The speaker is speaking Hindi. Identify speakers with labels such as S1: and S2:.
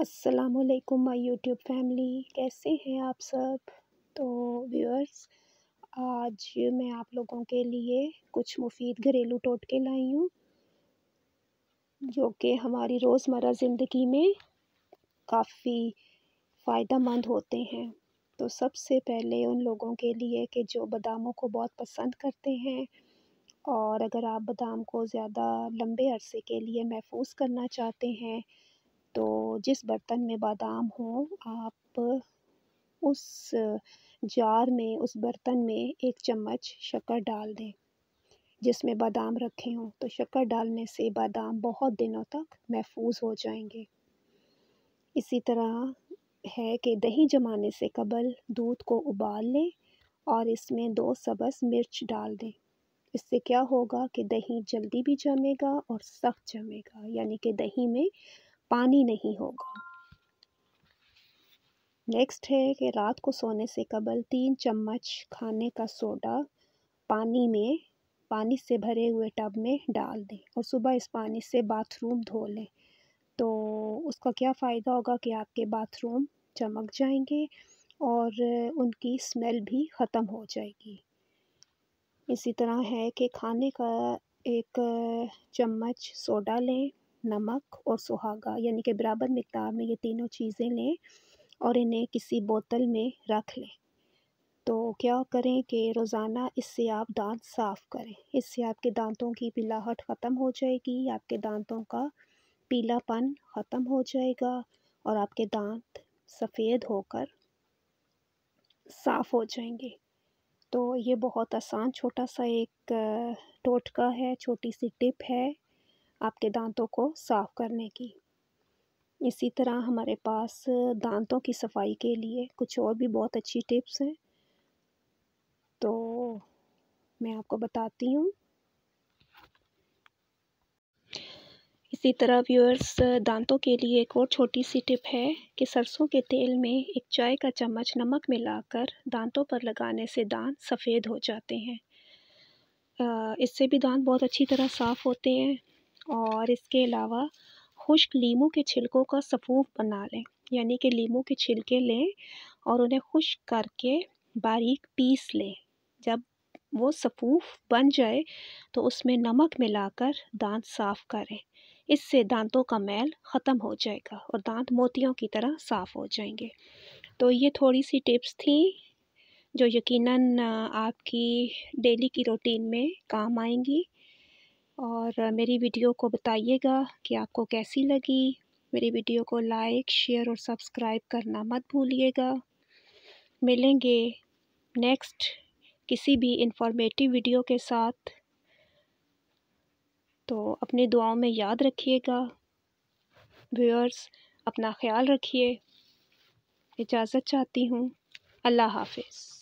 S1: असलकुम माई यूट्यूब फैमिली कैसे हैं आप सब तो व्यूअर्स आज मैं आप लोगों के लिए कुछ मुफीद घरेलू टोटके लाई हूँ जो कि हमारी रोज़मर्रा ज़िंदगी में काफ़ी फ़ायदा मंद होते हैं तो सबसे पहले उन लोगों के लिए कि जो बादामों को बहुत पसंद करते हैं और अगर आप बादाम को ज़्यादा लंबे अरसे के लिए महफूज करना चाहते हैं तो जिस बर्तन में बादाम हो आप उस जार में उस बर्तन में एक चम्मच शक्कर डाल दें जिसमें बादाम रखे हों तो शक्कर डालने से बादाम बहुत दिनों तक महफूज हो जाएंगे इसी तरह है कि दही जमाने से कबल दूध को उबाल लें और इसमें दो सबस मिर्च डाल दें इससे क्या होगा कि दही जल्दी भी जमेगा और सख्त जमेगा यानी कि दही में पानी नहीं होगा नेक्स्ट है कि रात को सोने से कबल तीन चम्मच खाने का सोडा पानी में पानी से भरे हुए टब में डाल दें और सुबह इस पानी से बाथरूम धो लें तो उसका क्या फ़ायदा होगा कि आपके बाथरूम चमक जाएंगे और उनकी स्मेल भी ख़त्म हो जाएगी इसी तरह है कि खाने का एक चम्मच सोडा लें नमक और सुहागा यानी कि बराबर मकदार में ये तीनों चीज़ें लें और इन्हें किसी बोतल में रख लें तो क्या करें कि रोज़ाना इससे आप दांत साफ़ करें इससे आपके दांतों की पिलाहट ख़त्म हो जाएगी आपके दांतों का पीलापन ख़त्म हो जाएगा और आपके दांत सफ़ेद होकर साफ़ हो जाएंगे तो ये बहुत आसान छोटा सा एक टोटका है छोटी सी टिप है आपके दांतों को साफ़ करने की इसी तरह हमारे पास दांतों की सफाई के लिए कुछ और भी बहुत अच्छी टिप्स हैं तो मैं आपको बताती हूँ इसी तरह व्यूअर्स दांतों के लिए एक और छोटी सी टिप है कि सरसों के तेल में एक चाय का चम्मच नमक मिलाकर दांतों पर लगाने से दांत सफ़ेद हो जाते हैं इससे भी दांत बहुत अच्छी तरह साफ़ होते हैं और इसके अलावा खुश्क लीमू के छिलकों का सफ़ूफ बना लें यानी कि लीमू के छिलके लें और उन्हें खुश्क करके बारीक पीस लें जब वो सफ़ूफ बन जाए तो उसमें नमक मिलाकर दांत साफ़ करें इससे दांतों का मैल ख़त्म हो जाएगा और दांत मोतियों की तरह साफ़ हो जाएंगे तो ये थोड़ी सी टिप्स थी जो यकीनन आपकी डेली की रूटीन में काम आएंगी और मेरी वीडियो को बताइएगा कि आपको कैसी लगी मेरी वीडियो को लाइक शेयर और सब्सक्राइब करना मत भूलिएगा मिलेंगे नेक्स्ट किसी भी इंफॉर्मेटिव वीडियो के साथ तो अपनी दुआओं में याद रखिएगा व्यूअर्स अपना ख्याल रखिए इजाज़त चाहती हूँ अल्लाह हाफिज़